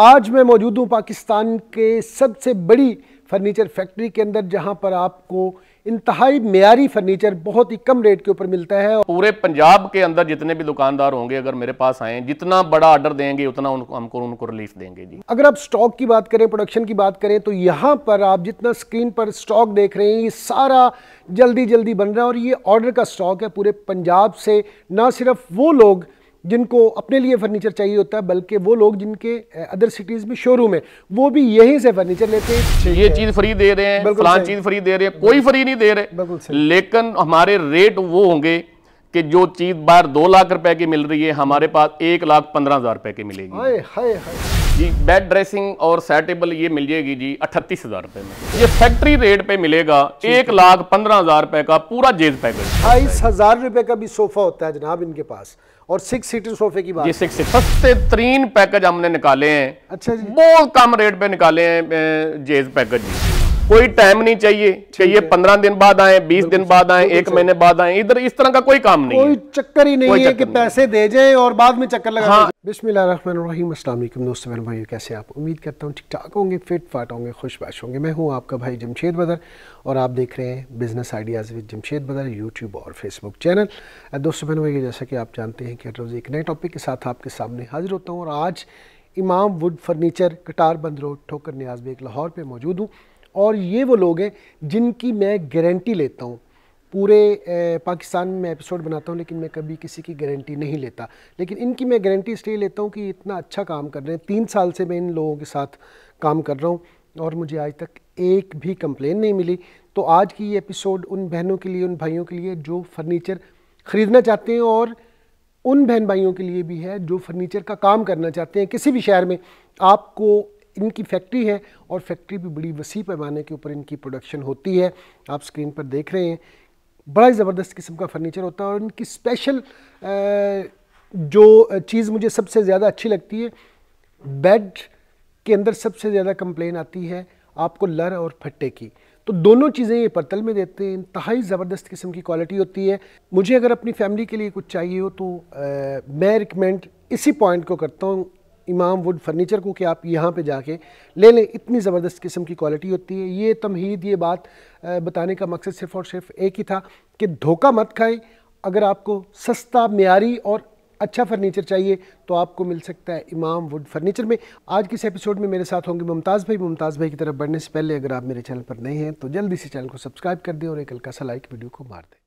आज मैं मौजूद हूँ पाकिस्तान के सबसे बड़ी फर्नीचर फैक्ट्री के अंदर जहाँ पर आपको इंतहाई मीरी फर्नीचर बहुत ही कम रेट के ऊपर मिलता है पूरे पंजाब के अंदर जितने भी दुकानदार होंगे अगर मेरे पास आए जितना बड़ा ऑर्डर देंगे उतना उनको हमको उनको रिलीफ देंगे जी अगर आप स्टॉक की बात करें प्रोडक्शन की बात करें तो यहाँ पर आप जितना स्क्रीन पर स्टॉक देख रहे हैं ये सारा जल्दी जल्दी बन रहा है और ये ऑर्डर का स्टॉक है पूरे पंजाब से ना सिर्फ वो लोग जिनको अपने लिए फर्नीचर चाहिए होता है बल्कि वो लोग जिनके अदर सिटीज़ में शोरूम है वो भी यहीं से फर्नीचर लेते हैं ये चीज़ फ्री दे रहे हैं फलान चीज़ फ्री दे रहे हैं कोई फ्री नहीं दे रहे लेकिन हमारे रेट वो होंगे कि जो चीज़ बाहर दो लाख रुपए की मिल रही है हमारे पास एक लाख पंद्रह हज़ार रुपए की मिलेगी हाय हाय हाय जी बेड ड्रेसिंग और सेटेबल ये मिल जाएगी जी अठतीस हज़ार रुपए में ये फैक्ट्री रेट पे मिलेगा एक लाख पंद्रह हज़ार रुपए का पूरा जेज पैकेज अठाईस हज़ार रुपए का भी सोफ़ा होता है जनाब इनके पास और सिक्स सीटर सोफे की बात सिक्स सस्ते तरीन पैकेज हमने निकाले हैं अच्छा जी बहुत कम रेट पे निकाले हैं जेज पैकेज जी कोई टाइम नहीं चाहिए चाहिए पंद्रह दिन बाद आए बीस दिन बाद आए एक महीने बाद आए इधर इस तरह का कोई काम नहीं कोई चक्कर ही नहीं है कि पैसे दे जाए और बाद में चक्कर लगा हाँ। बिस्मिल्लाम दोस्तों भाई कैसे आप उम्मीद करता हूँ ठीक ठाक होंगे फिट फाट होंगे खुश बाश होंगे मैं हूँ आपका भाई जमशेद बदर और आप देख रहे हैं बिज़नेस आइडियाज़ विद जमशेद बदर यूट्यूब और फेसबुक चैनल दोस्तों बहन भाई जैसा कि आप जानते हैं कि हर रोज़ एक नए टॉपिक के साथ आपके सामने हाजिर होता हूँ और आज इमाम वुड फर्नीचर कटार बंद रोड ठोकर न्याज बेग लाहौर पे मौजूद हूँ और ये वो लोग हैं जिनकी मैं गारंटी लेता हूँ पूरे पाकिस्तान में मैं एपिसोड बनाता हूँ लेकिन मैं कभी किसी की गारंटी नहीं लेता लेकिन इनकी मैं गारंटी इसलिए लेता हूँ कि इतना अच्छा काम कर रहे हैं तीन साल से मैं इन लोगों के साथ काम कर रहा हूँ और मुझे आज तक एक भी कंप्लेन नहीं मिली तो आज की ये एपिसोड उन बहनों के लिए उन भाइयों के लिए जो फर्नीचर ख़रीदना चाहते हैं और उन बहन भाइयों के लिए भी है जो फर्नीचर का काम करना चाहते हैं किसी भी शहर में आपको इनकी फैक्ट्री है और फैक्ट्री भी बड़ी वसी पैमाने के ऊपर इनकी प्रोडक्शन होती है आप स्क्रीन पर देख रहे हैं बड़ा ही ज़बरदस्त किस्म का फर्नीचर होता है और इनकी स्पेशल जो चीज़ मुझे सबसे ज़्यादा अच्छी लगती है बेड के अंदर सबसे ज़्यादा कंप्लेन आती है आपको लर और फट्टे की तो दोनों चीज़ें ये पर्तल में देते हैं इंतहाई ज़बरदस्त किस्म की क्वालिटी होती है मुझे अगर अपनी फैमिली के लिए कुछ चाहिए हो तो आ, मैं रिकमेंड इसी पॉइंट को करता हूँ इमाम वुड फर्नीचर को कि आप यहाँ पे जाके ले लें इतनी ज़बरदस्त किस्म की क्वालिटी होती है ये तमहीद ये बात बताने का मकसद सिर्फ और सिर्फ एक ही था कि धोखा मत खाएं अगर आपको सस्ता मीरी और अच्छा फर्नीचर चाहिए तो आपको मिल सकता है इमाम वुड फर्नीचर में आज के इस एपिसोड में मेरे साथ होंगे मुमताज़ भाई मुमताज़ भाई की तरफ बढ़ने से पहले अगर आप मेरे चैनल पर नए हैं तो जल्दी से चैनल को सब्सक्राइब कर दें और एक हल्का सा लाइक वीडियो को मार दें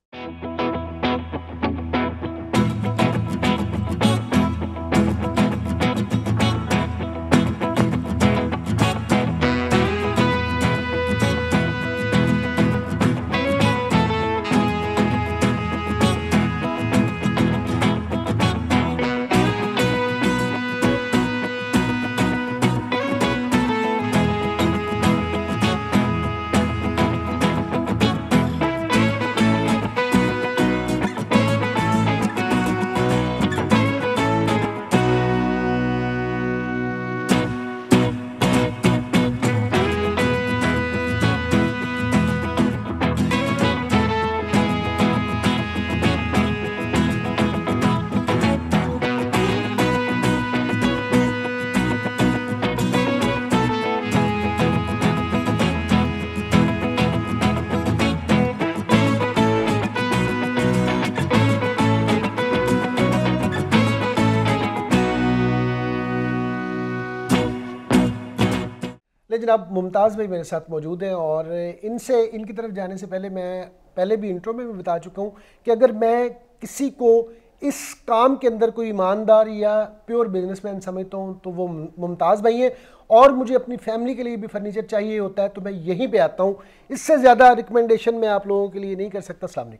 तो जनाब मुमताज़ भाई मेरे साथ मौजूद हैं और इनसे इनकी तरफ जाने से पहले मैं पहले भी इंट्रो में भी बता चुका हूँ कि अगर मैं किसी को इस काम के अंदर कोई ईमानदार या प्योर बिजनेसमैन समझता हूँ तो वो मुमताज़ भाई हैं और मुझे अपनी फैमिली के लिए भी फर्नीचर चाहिए होता है तो मैं यहीं पे आता हूँ इससे ज़्यादा रिकमेंडेशन मैं आप लोगों के लिए नहीं कर सकता असल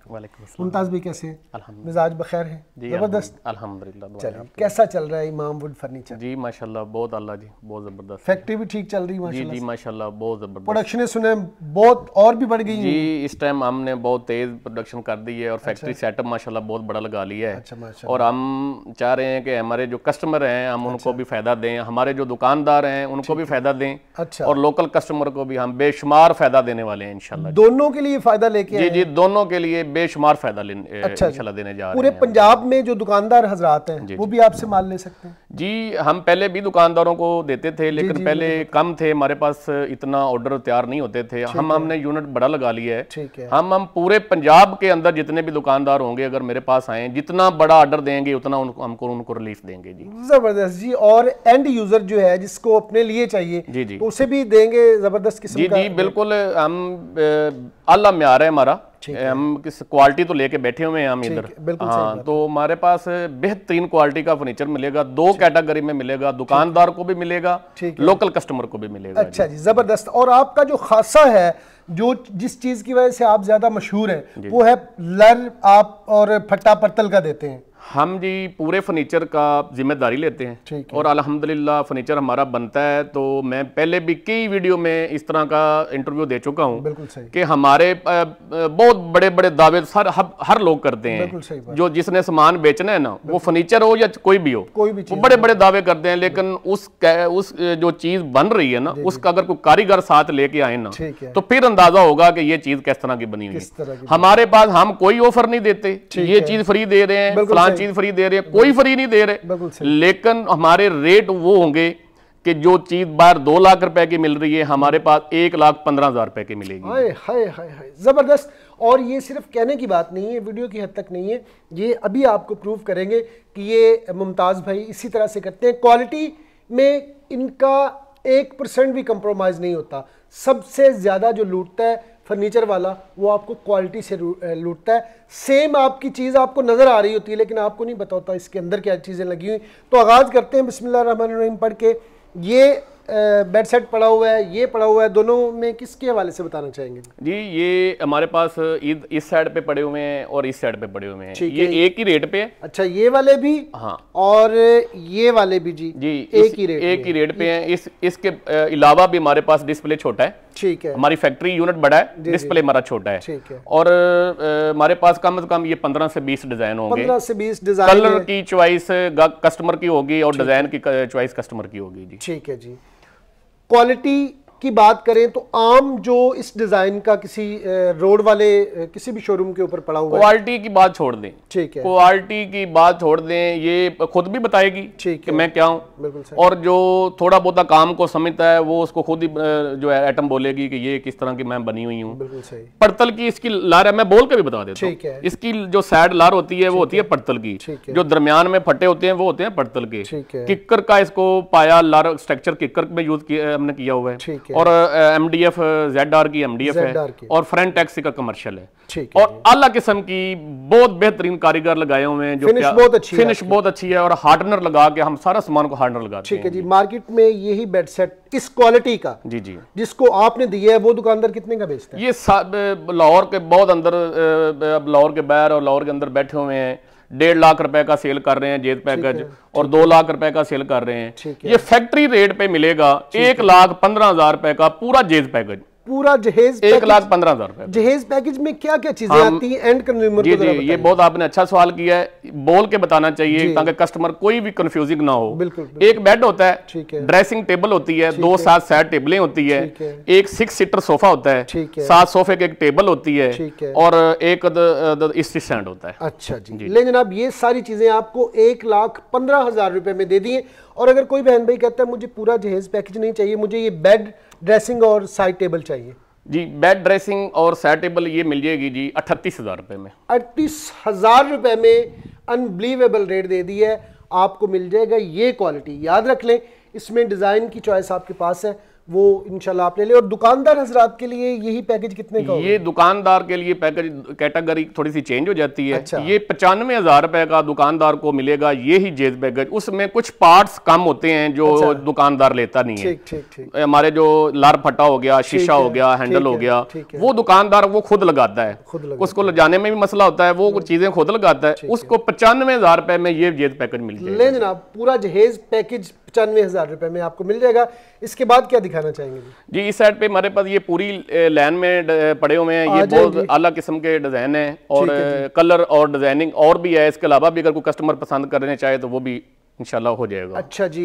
मुमताज़ भी कैसे मिजाज बखैर है ज़बरदस्त अलहमदिल्ला कैसा चल रहा है इमाम वुड फर्नीचर जी माशा बहुत अल्लाह जी बहुत ज़बरदस्त फैक्ट्री भी ठीक चल रही है जी माशा बहुत ज़बरदस्त प्रोडक्शनें सुने बहुत और भी बढ़ गई जी इस टाइम हमने बहुत तेज़ प्रोडक्शन कर दी है और फैक्ट्री सेटअप माशा बहुत बड़ा लगा लिया है अच्छा, और हम चाह रहे हैं कि हमारे जो कस्टमर हैं हम अच्छा। उनको भी फ़ायदा दें हमारे जो दुकानदार हैं उनको भी फायदा दें अच्छा और लोकल कस्टमर को भी हम बेशुमार फायदा देने वाले हैं इंशाल्लाह दोनों के लिए फायदा लेके जी जी दोनों के लिए बेशुमार फायदा अच्छा इंशाल्लाह देने जा रहे हैं पूरे पंजाब में जो दुकानदार हजरात हैं वो भी आपसे माल ले सकते हैं जी हम पहले भी दुकानदारों को देते थे लेकिन जी, पहले कम थे हमारे पास इतना ऑर्डर तैयार नहीं होते थे हम हमने यूनिट बड़ा लगा लिया है।, है हम हम पूरे पंजाब के अंदर जितने भी दुकानदार होंगे अगर मेरे पास आए जितना बड़ा ऑर्डर देंगे उतना उनको हमको उनको रिलीफ देंगे जी जबरदस्त जी और एंड यूजर जो है जिसको अपने लिए चाहिए जी जी तो उसे भी देंगे जबरदस्त जी जी बिल्कुल हम अल्लाह म्यार है हमारा हम किस क्वालिटी तो लेके बैठे हुए हैं हम इधर हाँ तो हमारे पास बेहतरीन क्वालिटी का फर्नीचर मिलेगा दो कैटेगरी में मिलेगा दुकानदार को भी मिलेगा लोकल कस्टमर को भी मिलेगा अच्छा जी जबरदस्त और आपका जो खासा है जो जिस चीज की वजह से आप ज्यादा मशहूर हैं वो है लर आप और फट्टा पर्तल का देते हैं हम जी पूरे फर्नीचर का जिम्मेदारी लेते हैं और अलहमदिल्ला फर्नीचर हमारा बनता है तो मैं पहले भी कई वीडियो में इस तरह का इंटरव्यू दे चुका हूँ कि हमारे बहुत बड़े बड़े दावे हर हर लोग करते हैं जो जिसने सामान बेचना है ना वो फर्नीचर हो या कोई भी हो कोई भी वो बड़े बड़े दावे करते हैं लेकिन उस उस जो चीज बन रही है ना उसका अगर कोई कारीगर साथ लेके आए ना तो फिर अंदाजा होगा कि ये चीज किस तरह की बनी हुई है हमारे पास हम कोई ऑफर नहीं देते ये चीज फ्री दे रहे हैं चीज फ्री दे रहे हैं कोई फ्री नहीं दे रहे लेकिन हमारे रेट वो होंगे कि जो चीज बाहर दो लाख रुपए की मिल रही है हमारे पास एक लाख पंद्रह हजार रुपए की मिलेगी हाय हाय हाय हाय जबरदस्त और ये सिर्फ कहने की बात नहीं है वीडियो की हद तक नहीं है ये अभी आपको प्रूव करेंगे कि ये मुमताज़ भाई इसी तरह से करते हैं क्वालिटी में इनका एक परसेंट भी कंप्रोमाइज़ नहीं होता सबसे ज़्यादा जो लूटता है फर्नीचर वाला वो आपको क्वालिटी से लूटता है सेम आपकी चीज़ आपको नज़र आ रही होती है लेकिन आपको नहीं बताता इसके अंदर क्या चीज़ें लगी हुई तो आगाज़ करते हैं बसमिल पढ़ के ये बेड सेट पड़ा हुआ है ये पड़ा हुआ है दोनों में किसके हवाले से बताना चाहेंगे जी ये हमारे पास ईद इस साइड पे पड़े हुए हैं और इस साइड पे पड़े हुए हैं ये एक ही रेट पे अच्छा ये वाले भी हाँ और ये वाले भी जी जी एक ही रेट एक ही रेट पे है इस इसके अलावा भी हमारे पास डिस्प्ले छोटा है ठीक है हमारी फैक्ट्री यूनिट बड़ा है डिस्प्ले हमारा छोटा है ठीक है और हमारे पास कम से कम ये पंद्रह से बीस डिजाइन होंगे पंद्रह से बीस डिजाइन कलर की चॉइस कस्टमर की होगी और डिजाइन की चॉइस कस्टमर की होगी जी ठीक है जी quality की बात करें तो आम जो इस डिज़ाइन का किसी रोड वाले किसी भी शोरूम के ऊपर पड़ा हुआ क्वालिटी की बात छोड़ दें ठीक है क्वालिटी की बात छोड़ दें ये खुद भी बताएगी ठीक कि मैं क्या हूँ बिल्कुल और जो थोड़ा बहुत काम को समझता है वो उसको खुद ही जो है आइटम बोलेगी कि ये किस तरह की मैं बनी हुई हूँ पड़तल की इसकी लार है मैं बोल के भी बता देता हूँ इसकी जो साइड लार होती है वो होती है पड़तल की जो दरमियान में फटे होते हैं वो होते हैं पड़तल के किक्कर का इसको पाया लार स्ट्रक्चर किक्कर में यूज किया हमने किया हुआ है और M D F Z R की एम डी एफ है और फ्रंट टैक्सी का कमर्शियल है और अलग किस्म की बहुत बेहतरीन कारीगर लगाए हुए हैं जो फिनिश बहुत अच्छी फिनिश बहुत अच्छी है और हार्डनर लगा के हम सारा सामान को हार्डनर लगा ठीक है जी मार्केट में यही बेड सेट इस क्वालिटी का जी जी जिसको आपने दिया है वो दुकानदार कितने का बेचते हैं ये लाहौर के बहुत अंदर लाहौर के बाहर और लाहौर के अंदर बैठे हुए हैं डेढ़ लाख रुपए का सेल कर रहे हैं जेद पैकेज और दो लाख रुपए का सेल कर रहे हैं ये फैक्ट्री रेट पे मिलेगा एक लाख पंद्रह हजार रुपए का पूरा जेद पैकेज पूरा जहेज एक लाख पंद्रह हजार जहेज पैकेज में क्या क्या चीजें आती हैं एंड कंज्यूमर जी, जी ये बहुत आपने अच्छा सवाल किया है बोल के बताना चाहिए ताकि कस्टमर कोई भी कंफ्यूजिंग ना हो बिल्कुल, बिल्कुल एक बेड होता है, ठीक है ड्रेसिंग टेबल होती है दो सात सैड टेबलें होती है एक सिक्स सीटर सोफा होता है सात सोफे की एक टेबल होती है और एक स्टैंड होता है अच्छा जी ले जनाब ये सारी चीजें आपको एक लाख पंद्रह हजार रुपए में दे दी है और अगर कोई बहन भाई कहता है मुझे पूरा जहेज पैकेज नहीं चाहिए मुझे ये बेड ड्रेसिंग और साइड टेबल चाहिए जी बेड ड्रेसिंग और साइड टेबल ये मिल जाएगी जी अठतीस हज़ार रुपये में अड़तीस हज़ार रुपये में अनबिलीवेबल रेट दे दी है आपको मिल जाएगा ये क्वालिटी याद रख लें इसमें डिज़ाइन की चॉइस आपके पास है वो इंशाल्लाह आप ले लें और दुकानदार हजरात के लिए यही पैकेज कितने का ये दुकानदार के लिए पैकेज कैटेगरी थोड़ी सी चेंज हो जाती है अच्छा। ये पचानवे हजार रुपए का दुकानदार को मिलेगा ये ही जेज पैकेज उसमें कुछ पार्ट्स कम होते हैं जो अच्छा। दुकानदार लेता नहीं ठीक, है ठीक, ठीक, हमारे जो लार फटा हो गया शीशा हो गया हैंडल हो गया वो दुकानदार वो खुद लगाता है उसको ले जाने में भी मसला होता है वो हम्म। चीजें खुद लगाता है उसको पचानवे हजार रुपए में ये जेज पैकेज मिल जाए जनाब पूरा जहेज पैकेज पचानवे हज़ार रुपये में आपको मिल जाएगा इसके बाद क्या दिखाना चाहेंगे जी इस साइड पे हमारे पास ये पूरी लाइन में पड़े हुए हैं ये बहुत अलग किस्म के डिज़ाइन हैं और कलर और डिज़ाइनिंग और भी है इसके अलावा भी अगर कोई कस्टमर पसंद करने चाहे तो वो भी इंशाल्लाह हो जाएगा अच्छा जी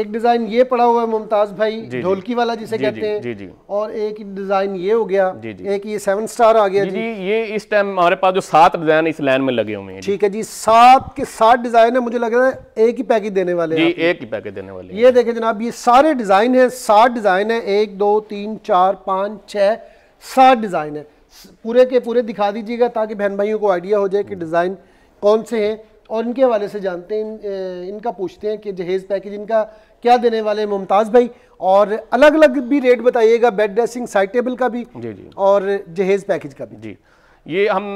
एक डिज़ाइन ये पड़ा हुआ है मुमताज़ भाई ढोलकी वाला जिसे जी, कहते हैं जी जी और एक डिज़ाइन ये हो गया जी जी एक ये सेवन स्टार आ गया जी, जी, जी ये इस टाइम हमारे पास जो सात डिज़ाइन इस लाइन में लगे हुए हैं ठीक है जी सात के सात डिज़ाइन है मुझे लग रहा है एक ही पैकेज देने वाले जी एक ही पैकेज देने वाले ये देखे जनाब ये सारे डिज़ाइन है सात डिज़ाइन है एक दो तीन चार पाँच छह सात डिज़ाइन है पूरे के पूरे दिखा दीजिएगा ताकि बहन भाइयों को आइडिया हो जाए कि डिज़ाइन कौन से हैं और इनके हवाले से जानते हैं इन, इनका पूछते हैं कि जहेज़ पैकेज इनका क्या देने वाले मुमताज़ भाई और अलग अलग भी रेट बताइएगा बेड ड्रेसिंग साइड टेबल का भी जी जी और जहेज़ पैकेज का भी जी ये हम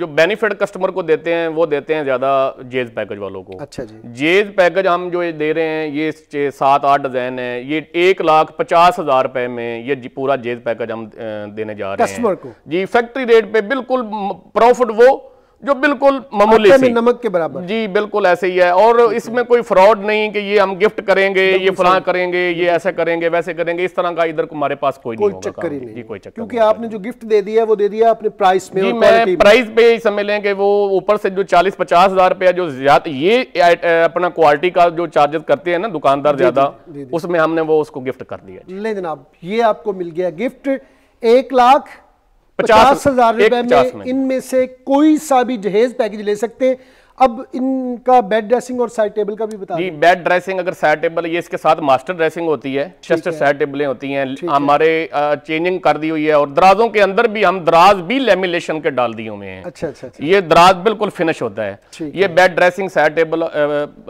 जो बेनिफिट कस्टमर को देते हैं वो देते हैं ज़्यादा जेज पैकेज वालों को अच्छा जी जेज पैकेज हम जो दे रहे हैं ये सात आठ डिज़ाइन है ये एक लाख पचास हज़ार रुपये में ये पूरा जेज पैकेज हम देने जा रहे हैं कस्टमर को जी फैक्ट्री रेट पे बिल्कुल प्रॉफिट वो जो बिल्कुल मामूली सी नमक के बराबर जी बिल्कुल ऐसे ही है और इसमें कोई फ्रॉड नहीं कि ये हम गिफ्ट करेंगे ये फला करेंगे ये ऐसा करेंगे वैसे करेंगे इस तरह का इधर हमारे पास कोई कोई चक्कर ही नहीं कोई चक्कर क्योंकि आपने जो गिफ्ट दे दिया वो दे दिया अपने प्राइस में जी मैं प्राइस पे ही समझ लें कि वो ऊपर से जो चालीस पचास हजार रुपया जो ये अपना क्वालिटी का जो चार्जेस करते हैं ना दुकानदार ज्यादा उसमें हमने वो उसको गिफ्ट कर दिया ले जनाब ये आपको मिल गया गिफ्ट एक लाख पचास हजार रुपए में इनमें से कोई सा भी जहेज पैकेज ले सकते हैं अब इनका बेड ड्रेसिंग और साइड टेबल का भी बता जी बेड ड्रेसिंग अगर साइड टेबल ये इसके साथ मास्टर ड्रेसिंग होती है चेस्ट साइड टेबलें होती हैं हमारे चेंजिंग कर दी हुई है और दराजों के अंदर भी हम दराज भी लेमिनेशन के डाल दिए हुए हैं अच्छा अच्छा, अच्छा। ये दराज बिल्कुल फिनिश होता है ये बेड ड्रेसिंग साइड टेबल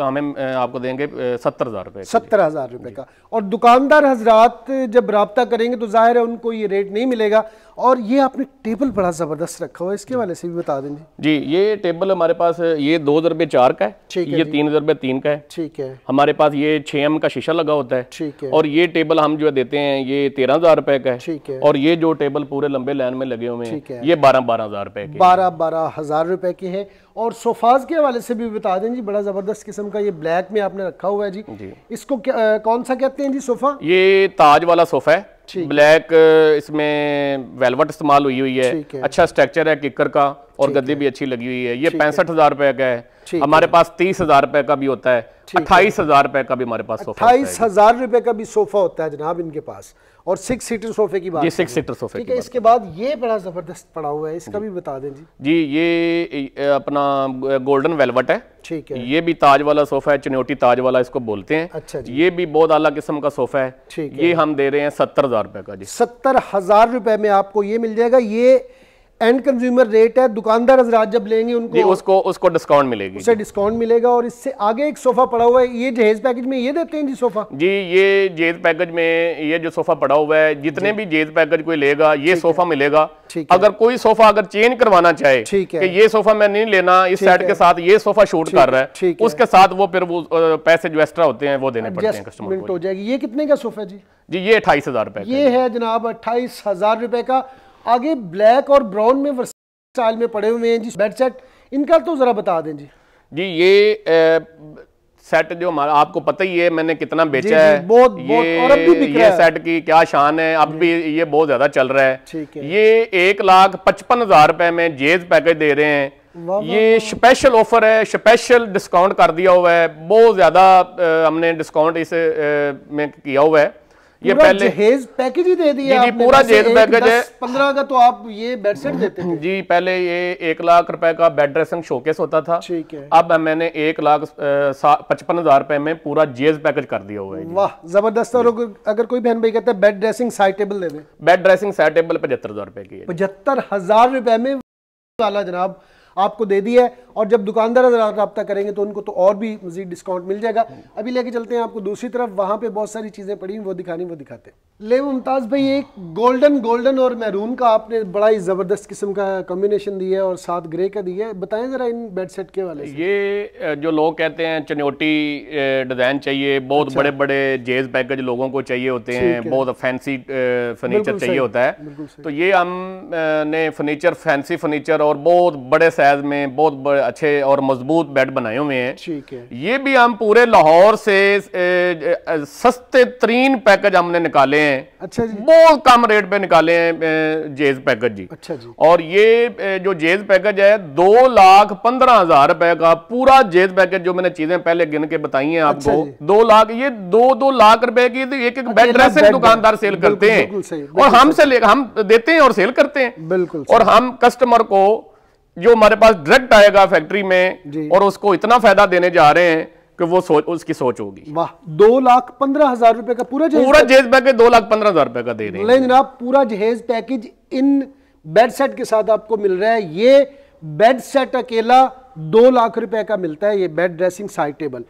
हमें आपको देंगे सत्तर हजार रुपए सत्तर हजार रुपए का और दुकानदार हजरात जब रबता करेंगे तो जाहिर है उनको ये रेट नहीं मिलेगा और ये आपने टेबल बड़ा जबरदस्त रखा हुआ है इसके वाले से भी बता देंगे जी ये टेबल हमारे पास ये दो दरबे चार का है ये तीन दरबे तीन का है ठीक है हमारे पास ये छह एम का शीशा लगा होता है ठीक है और ये टेबल हम जो देते हैं ये तेरह हजार रुपए का है ठीक है और ये जो टेबल पूरे लंबे लाइन में लगे हुए हैं ये बारह बारह हजार रुपए बारह बारह हजार रुपए के है और सोफाज के हवाले से भी बता दें जी बड़ा जबरदस्त किस्म का ये ब्लैक में आपने रखा हुआ है जी, जी। इसको क्या, आ, कौन सा कहते हैं जी सोफा ये ताज वाला सोफा है ब्लैक इसमें वेलवट इस्तेमाल हुई हुई है अच्छा स्ट्रक्चर है किकर का और गद्दी भी अच्छी लगी हुई है ये पैंसठ हजार रुपए का है हमारे पास तीस हजार रुपए का भी होता है अट्ठाईस हजार रुपए का भी हमारे पास अट्ठाईस हजार रुपए का भी सोफा होता है जनाब इनके पास और सिक्स सीटर सोफे की बात जी सिक्स सीटर सोफे ठीक है इसके बाद ये बड़ा ज़बरदस्त पड़ा हुआ है इसका भी बता दें जी जी ये अपना गोल्डन वेलवट है ठीक है ये भी ताज वाला सोफा है चुनौती ताज वाला इसको बोलते हैं अच्छा जी ये भी बहुत अला किस्म का सोफा है ठीक ये हम दे रहे हैं सत्तर हज़ार रुपए का जी सत्तर हज़ार रुपए में आपको ये मिल जाएगा ये एंड कंज्यूमर रेट है दुकानदार हजरात जब लेंगे उनको उसको उसको डिस्काउंट मिलेगी उससे डिस्काउंट मिलेगा और इससे आगे एक सोफा पड़ा हुआ है ये जहेज पैकेज में ये देते हैं जी सोफा जी ये जहेज पैकेज में ये जो सोफा पड़ा हुआ है जितने भी जहेज पैकेज कोई लेगा ये सोफा मिलेगा अगर कोई सोफा अगर चेंज करवाना चाहे कि ये सोफा मैं नहीं लेना इस सेट के साथ ये सोफा शूट कर रहा है उसके साथ वो फिर वो पैसे जो एक्स्ट्रा होते हैं वो देने पड़ते हैं कस्टमर को हो जाएगी ये कितने का सोफा जी जी ये अट्ठाईस हजार रुपए ये है जनाब अट्ठाईस हजार रुपए का आगे ब्लैक और ब्राउन में स्टाइल में पड़े हुए हैं जी बेड सेट इनका तो ज़रा बता दें जी जी ये ए, सेट जो हमारा आपको पता ही है मैंने कितना बेचा जी, है बहुत, ये बहुत और अब भी बिक ये सेट की क्या शान है अब भी ये बहुत ज़्यादा चल रहा है ठीक है ये एक लाख पचपन हज़ार रुपए में जेज पैकेज दे रहे हैं ये स्पेशल ऑफर है स्पेशल डिस्काउंट कर दिया हुआ है बहुत ज़्यादा हमने डिस्काउंट इस में किया हुआ है ये पहले जहेज पैकेज ही दे दिया जी, जी पूरा जहेज पैकेज है पंद्रह का तो आप ये बेडशीट देते थे जी पहले ये एक लाख रुपए का बेड ड्रेसिंग शोकेस होता था ठीक है अब मैंने एक लाख पचपन हजार रुपए में पूरा जहेज पैकेज कर दिया हुआ है वाह जबरदस्त और अगर कोई बहन भाई कहता है बेड ड्रेसिंग साइड टेबल दे दे बेड ड्रेसिंग साइड टेबल पचहत्तर हजार रुपए की पचहत्तर हजार रुपए में वाला जनाब आपको दे दिया है और जब दुकानदार रबता करेंगे तो उनको तो और भी मजीद डिस्काउंट मिल जाएगा अभी लेके चलते हैं आपको दूसरी तरफ वहाँ पे बहुत सारी चीज़ें पड़ी वो दिखानी वो दिखाते हैं ले मुमताज़ भाई एक गोल्डन गोल्डन और मैरून का आपने बड़ा ही ज़बरदस्त किस्म का कॉम्बिनेशन दिया है और साथ ग्रे का दिया है बताएं ज़रा इन बेड सेट के वाले ये जो लोग कहते हैं चनोटी डिज़ाइन चाहिए बहुत अच्छा। बड़े बड़े जेज पैकेज लोगों को चाहिए होते हैं बहुत फैंसी फर्नीचर चाहिए होता है तो ये हम ने फर्नीचर फैंसी फर्नीचर और बहुत बड़े साइज़ में बहुत अच्छे और मजबूत बेड बनाए हुए हैं ठीक है ये भी हम पूरे लाहौर से सस्ते तरीन पैकेज हमने निकाले हैं अच्छा जी बहुत कम रेट पे निकाले हैं जेज पैकेज जी अच्छा जी और ये जो जेज पैकेज है दो लाख पंद्रह हजार रुपए का पूरा जेज पैकेज जो मैंने चीजें पहले गिन के बताई हैं आपको अच्छा दो लाख ये दो दो लाख रुपए की तो एक एक अच्छा, बेड ड्रेसिंग दुकानदार सेल करते हैं और हमसे हम देते हैं और सेल करते हैं बिल्कुल और हम कस्टमर को जो हमारे पास डायरेक्ट आएगा फैक्ट्री में और उसको इतना फायदा देने जा रहे हैं कि वो सोच उसकी सोच होगी वाह दो लाख पंद्रह हजार रुपए का पूरा जहेज पूरा जहेज पैकेज दो लाख पंद्रह हजार रुपए का दे रहे हैं जनाब पूरा जहेज पैकेज इन बेड सेट के साथ आपको मिल रहा है ये बेड सेट अकेला दो लाख रुपए का मिलता है ये bed dressing side table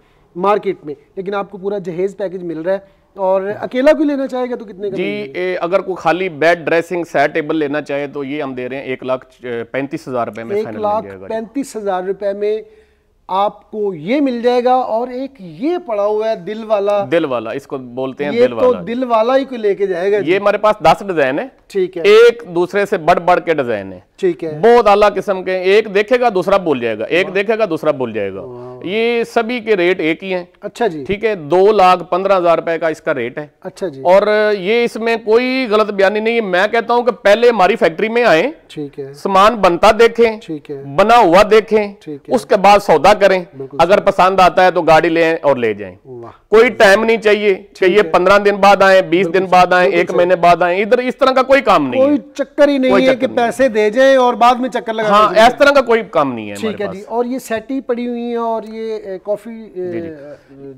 market में लेकिन आपको पूरा जहेज पैकेज मिल रहा है और अकेला भी लेना चाहेगा तो कितने का जी ए, अगर कोई खाली बेड ड्रेसिंग सेट टेबल लेना चाहे तो ये हम दे रहे हैं एक लाख पैंतीस हजार रुपए में एक लाख पैंतीस हजार रुपए में आपको ये मिल जाएगा और एक ये पड़ा हुआ है दिल वाला दिल वाला इसको बोलते हैं दिल तो वाला तो दिल वाला ही को लेके जाएगा ये हमारे पास दस डिजाइन है ठीक है एक दूसरे से बढ़ बढ़ के डिजाइन है ठीक है बहुत आला किस्म के एक देखेगा दूसरा बोल जाएगा एक देखेगा दूसरा बोल जाएगा ये सभी के रेट एक ही हैं अच्छा जी ठीक है दो लाख पंद्रह हजार रुपए का इसका रेट है अच्छा जी और ये इसमें कोई गलत बयानी नहीं है मैं कहता हूँ कि पहले हमारी फैक्ट्री में आए ठीक है सामान बनता देखें ठीक है बना हुआ देखें ठीक है उसके बाद सौदा करें अगर पसंद आता है तो गाड़ी ले और ले जाए कोई टाइम नहीं चाहिए चाहिए पंद्रह दिन बाद आए बीस दिन बाद आए एक महीने बाद आए इधर इस तरह का कोई काम नहीं कोई चक्कर ही नहीं है कि पैसे दे जाए और बाद में चक्कर लगा हाँ इस तरह का कोई काम नहीं है ठीक है जी और ये सेटी पड़ी हुई है और ये कॉफी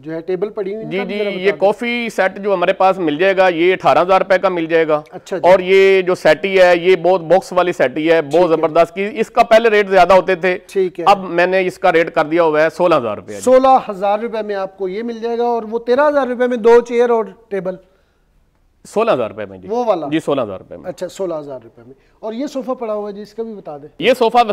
जो है टेबल पड़ी हुई जी जी ये कॉफी सेट जो हमारे पास मिल जाएगा ये अठारह हजार रुपए का मिल जाएगा अच्छा और ये जो सेटी है ये बहुत बॉक्स वाली सेटी है बहुत जबरदस्त की इसका पहले रेट ज्यादा होते थे ठीक है अब मैंने इसका रेट कर दिया हुआ है सोलह हजार रुपए सोलह हजार रुपए में आपको ये मिल जाएगा और वो तेरह हजार रुपए में दो चेयर और टेबल सोलह हजार रुपए में जी वो वाला जी सोलह हजार रुपए में अच्छा सोलह हजार रुपए में और ये सोफा पड़ा हुआ है जी इसका भी बता दे ये सोफा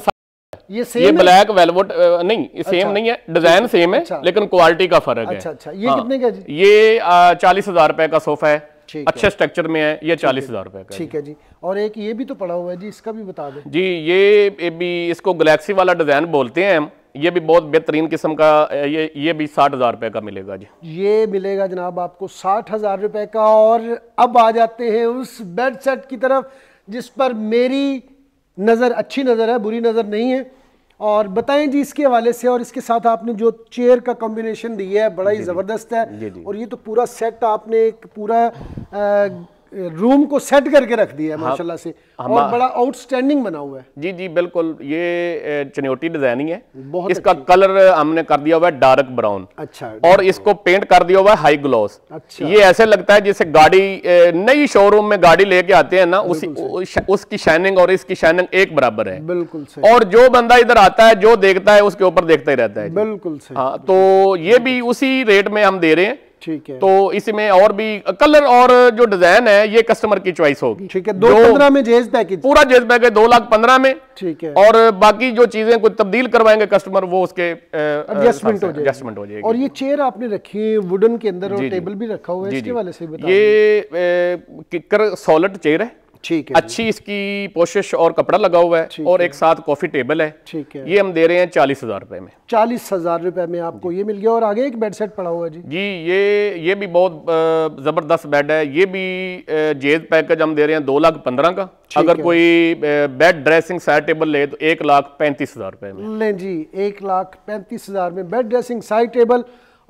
ये सेम ये ब्लैक वेलवुड नहीं ये अच्छा, सेम नहीं है डिजाइन सेम है अच्छा, लेकिन क्वालिटी का फर्क है अच्छा अच्छा ये हाँ, कितने का जी ये चालीस हजार रुपए का सोफा है अच्छे स्ट्रक्चर में है ये चालीस हजार रुपए का ठीक है जी और एक ये भी तो पड़ा हुआ है जी इसका भी बता दे जी ये भी इसको गैलेक्सी वाला डिजाइन बोलते हैं हम ये भी बहुत बेहतरीन किस्म का ये ये भी साठ हज़ार रुपये का मिलेगा जी ये मिलेगा जनाब आपको साठ हज़ार रुपये का और अब आ जाते हैं उस बेड सेट की तरफ जिस पर मेरी नज़र अच्छी नज़र है बुरी नज़र नहीं है और बताएं जी इसके हवाले से और इसके साथ आपने जो चेयर का कॉम्बिनेशन दिया है बड़ा ही ज़बरदस्त है और ये तो पूरा सेट आपने एक पूरा आ, रूम को सेट करके रख दिया है हाँ, माशाल्लाह से और बड़ा आउटस्टैंडिंग बना हुआ है जी जी बिल्कुल ये चनेटी डिजाइनिंग है बहुत इसका कलर हमने कर दिया हुआ है डार्क ब्राउन अच्छा और इसको पेंट कर दिया हुआ है हाई ग्लॉस अच्छा ये ऐसे लगता है जैसे गाड़ी नई शोरूम में गाड़ी लेके आते हैं ना उसी उसकी शाइनिंग और इसकी शाइनिंग एक बराबर है बिल्कुल और जो बंदा इधर आता है जो देखता है उसके ऊपर देखता ही रहता है बिल्कुल हाँ तो ये भी उसी रेट में हम दे रहे हैं ठीक है तो इसमें और भी कलर और जो डिजाइन है ये कस्टमर की चॉइस होगी ठीक है दो पंद्रह में जेज पैकेज पूरा जेज पैकेज दो लाख पंद्रह में ठीक है और बाकी जो चीजें कुछ तब्दील करवाएंगे कस्टमर वो उसके एडजस्टमेंट हो एडजस्टमेंट हो जाएगी और ये चेयर आपने रखी है वुडन के अंदर और टेबल भी रखा हुआ है इसके वाले से ये सॉलिड चेयर है ठीक है अच्छी इसकी पोशिश और कपड़ा लगा हुआ है और एक साथ कॉफी टेबल है ठीक है ये हम दे रहे हैं चालीस हजार रुपए में चालीस हजार रुपए में आपको ये मिल गया और आगे एक बेड सेट पड़ा हुआ है जी जी ये ये भी बहुत जबरदस्त बेड है ये भी जेज पैकेज हम दे रहे हैं दो लाख पंद्रह का अगर कोई बेड ड्रेसिंग साइड टेबल ले तो एक लाख पैंतीस हजार रुपए में जी एक लाख पैंतीस हजार में बेड ड्रेसिंग साइड टेबल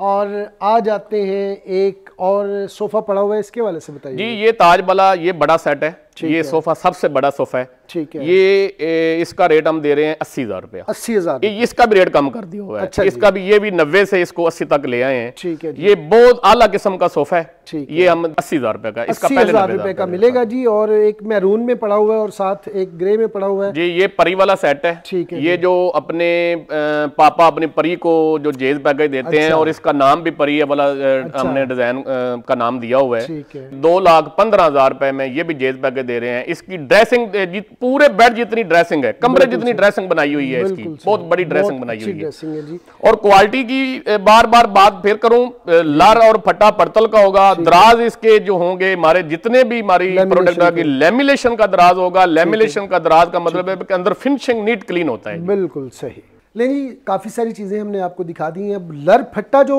और आ जाते हैं एक और सोफा पड़ा हुआ है इसके वाले से बताइए जी ये ताजबला ये बड़ा सेट है ये सोफा सबसे बड़ा सोफा है ठीक है ये ए, इसका रेट हम दे रहे हैं अस्सी हजार रुपया अस्सी हजार इसका भी रेट कम कर दिया हुआ है अच्छा इसका भी ये भी नब्बे से इसको अस्सी तक ले आए हैं ठीक है ये बहुत आला किस्म का सोफा है ठीक ये हम अस्सी हजार रुपए का इसका पहले हजार रुपए का मिलेगा जी और एक मैरून में पड़ा हुआ है और साथ एक ग्रे में पड़ा हुआ है जी ये परी वाला सेट है ठीक है ये जो अपने पापा अपने परी को जो जेज पैकेज देते हैं अच्छा। और इसका नाम भी परी वाला अच्छा। हमने डिजाइन का नाम दिया हुआ है दो लाख पंद्रह हजार रुपए में ये भी जेज पैकेज दे रहे हैं इसकी ड्रेसिंग जित, पूरे बेड जितनी ड्रेसिंग है कमरे जितनी ड्रेसिंग बनाई हुई है इसकी बहुत बड़ी ड्रेसिंग बनाई हुई है और क्वालिटी की बार बार बात फिर करूं लर और फटा पड़तल का होगा दराज इसके जो होंगे हमारे जितने भी हमारी प्रोडक्ट की लेमिलेशन का दराज होगा लेमिलेशन का दराज का मतलब है अंदर फिनिशिंग नीट क्लीन होता है बिल्कुल सही लेकिन काफ़ी सारी चीज़ें हमने आपको दिखा दी हैं अब लर फट्टा जो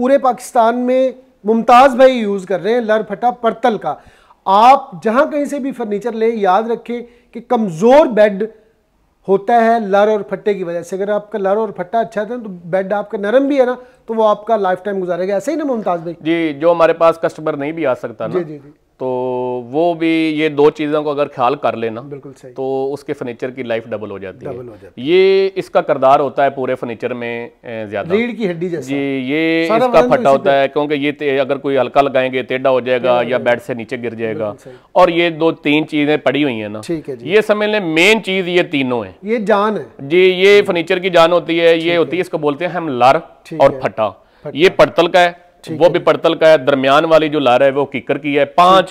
पूरे पाकिस्तान में मुमताज़ भाई यूज़ कर रहे हैं लर फट्टा पड़तल का आप जहां कहीं से भी फर्नीचर लें याद रखें कि कमज़ोर बेड होता है लर और फट्टे की वजह से अगर आपका लर और फट्टा अच्छा है तो बेड आपका नरम भी है ना तो वो आपका लाइफ टाइम गुजारेगा ऐसे ही ना मुमताज भाई जी जो हमारे पास कस्टमर नहीं भी आ सकता ना जी जी जी तो वो भी ये दो चीज़ों को अगर ख्याल कर लेना बिल्कुल सही तो उसके फर्नीचर की लाइफ डबल हो जाती डबल है हो जाती ये इसका करदार होता है पूरे फर्नीचर में ज्यादा रीढ़ की हड्डी जैसा जी ये इसका फटा होता है क्योंकि ये अगर कोई हल्का लगाएंगे टेढ़ा हो जाएगा या बेड से नीचे गिर जाएगा और ये दो तीन चीजें पड़ी हुई है ना ठीक है ये समझ लें मेन चीज ये तीनों है ये जान है जी ये फर्नीचर की जान होती है ये होती है इसको बोलते हैं हम लर और फटा ये पड़तल का है वो भी पड़तल का है दरमियान वाली जो लारा है वो किकर की है पांच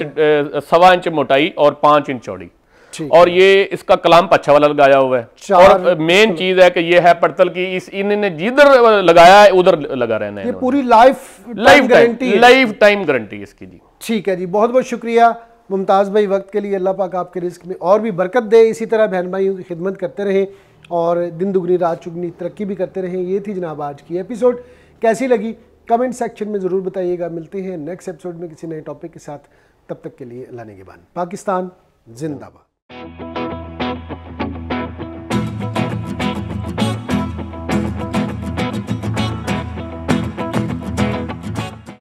सवा इंच मोटाई और पांच इंच चौड़ी और ये इसका कलाम पच्छा वाला लगाया हुआ है और मेन चीज है कि ये है पड़तल की इस इन्हें जिधर लगाया है उधर लगा रहना है ये पूरी life life guarantee lifetime guarantee इसकी जी ठीक है जी बहुत बहुत शुक्रिया मुमताज़ भाई वक्त के लिए अल्लाह पाक आपके रिस्क में और भी बरकत दे इसी तरह बहन भाइयों की खिदमत करते रहें और दिन दुगनी रात चुगनी तरक्की भी करते रहें ये थी जनाब आज की एपिसोड कैसी लगी कमेंट सेक्शन में ज़रूर बताइएगा मिलते हैं नेक्स्ट एपिसोड में किसी नए टॉपिक के साथ तब तक के लिए लाने के बाद पाकिस्तान जिंदाबाद